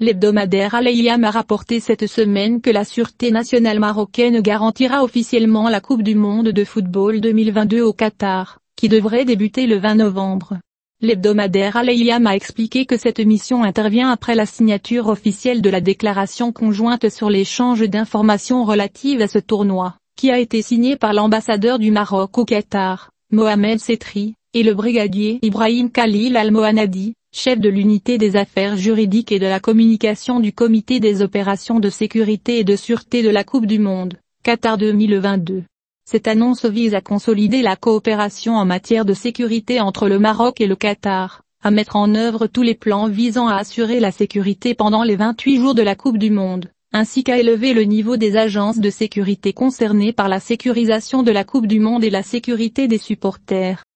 L'hebdomadaire al a rapporté cette semaine que la Sûreté nationale marocaine garantira officiellement la Coupe du monde de football 2022 au Qatar, qui devrait débuter le 20 novembre. L'hebdomadaire al a expliqué que cette mission intervient après la signature officielle de la déclaration conjointe sur l'échange d'informations relatives à ce tournoi, qui a été signée par l'ambassadeur du Maroc au Qatar, Mohamed Setri, et le brigadier Ibrahim Khalil Al-Mohanadi, chef de l'unité des affaires juridiques et de la communication du comité des opérations de sécurité et de sûreté de la Coupe du Monde, Qatar 2022. Cette annonce vise à consolider la coopération en matière de sécurité entre le Maroc et le Qatar, à mettre en œuvre tous les plans visant à assurer la sécurité pendant les 28 jours de la Coupe du Monde, ainsi qu'à élever le niveau des agences de sécurité concernées par la sécurisation de la Coupe du Monde et la sécurité des supporters.